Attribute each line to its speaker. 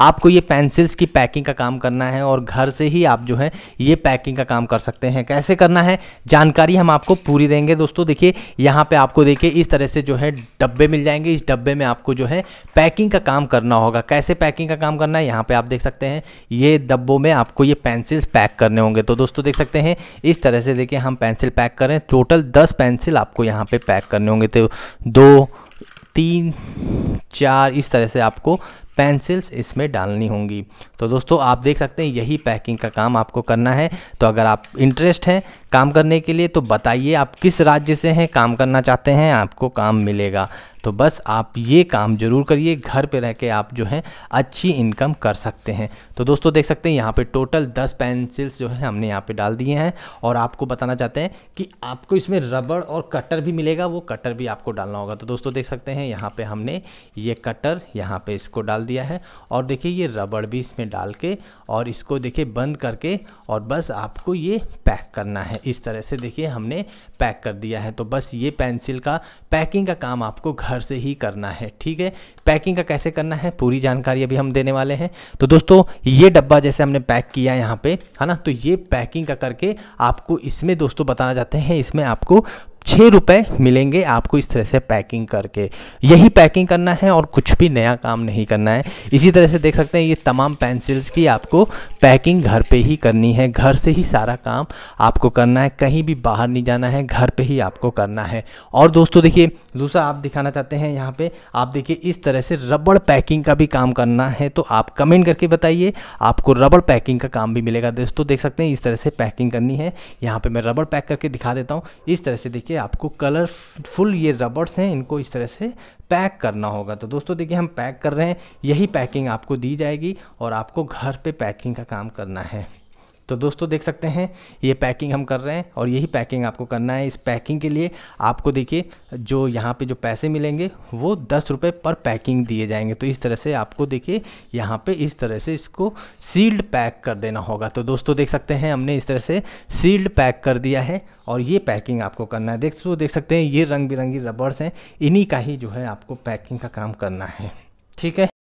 Speaker 1: आपको ये पेंसिल्स की पैकिंग का काम करना है और घर से ही आप जो है ये पैकिंग का काम कर सकते हैं कैसे करना है जानकारी हम आपको पूरी देंगे दोस्तों देखिए यहाँ पे आपको देखिए इस तरह से जो है डब्बे मिल जाएंगे इस डब्बे में आपको जो है पैकिंग का काम करना होगा कैसे पैकिंग का काम करना है यहाँ पर आप देख सकते हैं ये डब्बों में आपको ये पेंसिल्स पैक करने होंगे तो दोस्तों देख सकते हैं इस तरह से देखिए हम पेंसिल पैक करें टोटल दस पेंसिल आपको यहाँ पर पैक करने होंगे तो दो तीन चार इस तरह से आपको पेंसिल्स इसमें डालनी होंगी तो दोस्तों आप देख सकते हैं यही पैकिंग का काम आपको करना है तो अगर आप इंटरेस्ट हैं काम करने के लिए तो बताइए आप किस राज्य से हैं काम करना चाहते हैं आपको काम मिलेगा तो बस आप ये काम जरूर करिए घर पे रह के आप जो है अच्छी इनकम कर सकते हैं तो दोस्तों देख सकते हैं यहाँ पे टोटल 10 पेंसिल्स जो है हमने यहाँ पे डाल दिए हैं और आपको बताना चाहते हैं कि आपको इसमें रबड़ और कटर भी मिलेगा वो कटर भी आपको डालना होगा तो दोस्तों देख सकते हैं यहाँ पर हमने ये कटर यहाँ पर इसको डाल दिया है और देखिए ये रबड़ भी इसमें डाल के और इसको देखिए बंद करके और बस आपको ये पैक करना है इस तरह से देखिए हमने पैक कर दिया है तो बस ये पेंसिल का पैकिंग का काम आपको घर से ही करना है ठीक है पैकिंग का कैसे करना है पूरी जानकारी अभी हम देने वाले हैं तो दोस्तों ये डब्बा जैसे हमने पैक किया है यहाँ पे है ना तो ये पैकिंग का करके आपको इसमें दोस्तों बताना चाहते हैं इसमें आपको छः रुपये मिलेंगे आपको इस तरह से पैकिंग करके यही पैकिंग करना है और कुछ भी नया काम नहीं करना है इसी तरह से देख सकते हैं ये तमाम पेंसिल्स की आपको पैकिंग घर पे ही करनी है घर से ही सारा काम आपको करना है कहीं भी बाहर नहीं जाना है घर पे ही आपको करना है और दोस्तों देखिए दूसरा आप दिखाना चाहते हैं यहाँ पर आप देखिए इस तरह से रबड़ पैकिंग का भी काम करना है तो आप कमेंट करके बताइए आपको रबड़ पैकिंग का काम भी मिलेगा दोस्तों देख सकते हैं इस तरह से पैकिंग करनी है यहाँ पर मैं रबड़ पैक करके दिखा देता हूँ इस तरह से देखिए के आपको कलरफुल ये रबर्स हैं इनको इस तरह से पैक करना होगा तो दोस्तों देखिए हम पैक कर रहे हैं यही पैकिंग आपको दी जाएगी और आपको घर पे पैकिंग का काम करना है तो दोस्तों देख सकते हैं ये पैकिंग हम कर रहे हैं और यही पैकिंग आपको करना है इस पैकिंग के लिए आपको देखिए जो यहाँ पे जो पैसे मिलेंगे वो दस रुपये पर पैकिंग दिए जाएंगे तो इस तरह से आपको देखिए यहाँ पे इस तरह से इसको सील्ड पैक कर देना होगा तो दोस्तों देख सकते हैं हमने इस तरह से सील्ड पैक कर दिया है और ये पैकिंग आपको करना है देख तो देख सकते हैं ये रंग बिरंगी रबड़्स हैं इन्हीं का ही जो है आपको पैकिंग का काम करना है ठीक है